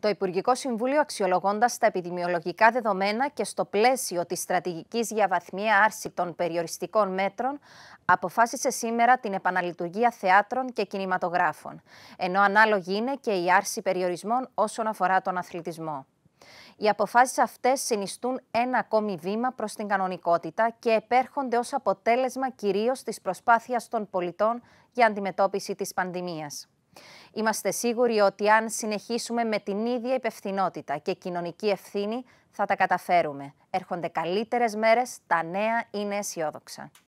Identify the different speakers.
Speaker 1: Το Υπουργικό Συμβούλιο, αξιολογώντας τα επιδημιολογικά δεδομένα και στο πλαίσιο της στρατηγικής για άρση των περιοριστικών μέτρων, αποφάσισε σήμερα την επαναλειτουργία θεάτρων και κινηματογράφων. Ενώ ανάλογη είναι και η άρση περιορισμών όσον αφορά τον αθλητισμό. Οι αποφάσεις αυτές συνιστούν ένα ακόμη βήμα προς την κανονικότητα και επέρχονται ως αποτέλεσμα κυρίως της προσπάθειας των πολιτών για αντιμετώπιση της πανδημίας. Είμαστε σίγουροι ότι αν συνεχίσουμε με την ίδια υπευθυνότητα και κοινωνική ευθύνη, θα τα καταφέρουμε. Έρχονται καλύτερες μέρες, τα νέα είναι αισιόδοξα.